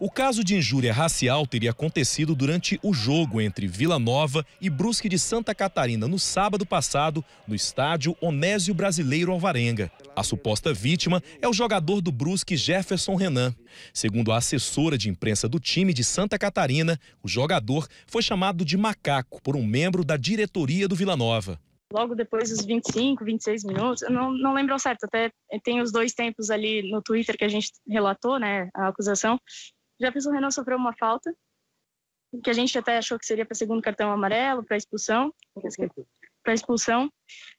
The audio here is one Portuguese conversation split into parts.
O caso de injúria racial teria acontecido durante o jogo entre Vila Nova e Brusque de Santa Catarina no sábado passado, no estádio Onésio Brasileiro Alvarenga. A suposta vítima é o jogador do Brusque Jefferson Renan. Segundo a assessora de imprensa do time de Santa Catarina, o jogador foi chamado de macaco por um membro da diretoria do Vila Nova logo depois dos 25, 26 minutos, eu não, não lembro certo, até tem os dois tempos ali no Twitter que a gente relatou, né, a acusação, já o Renan sofreu uma falta, que a gente até achou que seria para segundo cartão amarelo, para expulsão, para expulsão.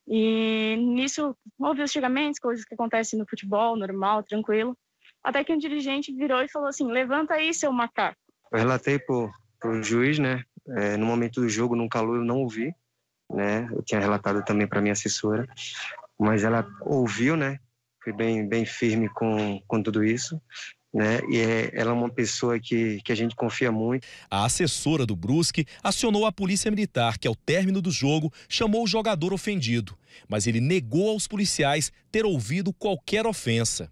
E nisso houve os chegamentos, coisas que acontecem no futebol, normal, tranquilo. Até que um dirigente virou e falou assim: "Levanta aí, seu macaco". Eu relatei pro, o juiz, né? É, no momento do jogo, num calor, eu não ouvi, né? Eu tinha relatado também para minha assessora, mas ela ouviu, né? Fui bem, bem firme com, com tudo isso né? E é, ela é uma pessoa que, que a gente confia muito. A assessora do Brusque acionou a polícia militar, que ao término do jogo chamou o jogador ofendido, mas ele negou aos policiais ter ouvido qualquer ofensa.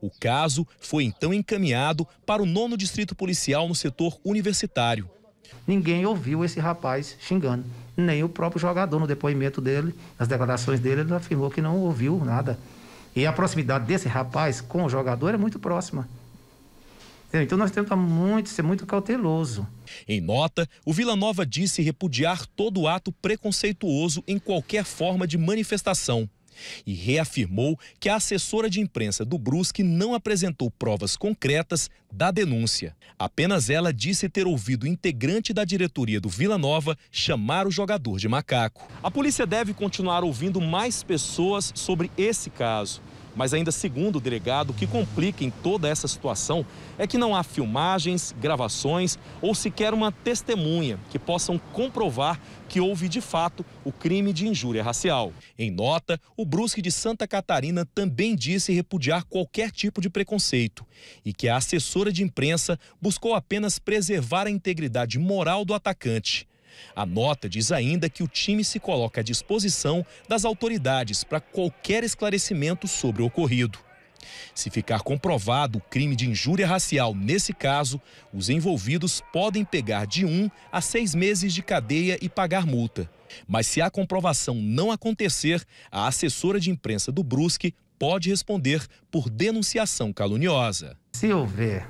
O caso foi então encaminhado para o nono distrito policial no setor universitário. Ninguém ouviu esse rapaz xingando, nem o próprio jogador no depoimento dele, nas declarações dele, ele afirmou que não ouviu nada. E a proximidade desse rapaz com o jogador é muito próxima. Então nós temos que ser muito cauteloso. Em nota, o Vila Nova disse repudiar todo ato preconceituoso em qualquer forma de manifestação. E reafirmou que a assessora de imprensa do Brusque não apresentou provas concretas da denúncia. Apenas ela disse ter ouvido integrante da diretoria do Vila Nova chamar o jogador de macaco. A polícia deve continuar ouvindo mais pessoas sobre esse caso. Mas ainda segundo o delegado, o que complica em toda essa situação é que não há filmagens, gravações ou sequer uma testemunha que possam comprovar que houve de fato o crime de injúria racial. Em nota, o Brusque de Santa Catarina também disse repudiar qualquer tipo de preconceito e que a assessora de imprensa buscou apenas preservar a integridade moral do atacante. A nota diz ainda que o time se coloca à disposição das autoridades para qualquer esclarecimento sobre o ocorrido. Se ficar comprovado o crime de injúria racial nesse caso, os envolvidos podem pegar de um a seis meses de cadeia e pagar multa. Mas se a comprovação não acontecer, a assessora de imprensa do Brusque pode responder por denunciação caluniosa. Se houver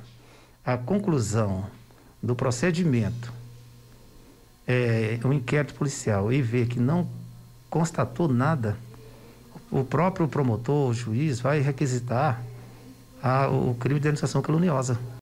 a conclusão do procedimento é, um inquérito policial e ver que não constatou nada, o próprio promotor, o juiz, vai requisitar a, o crime de denunciação caluniosa.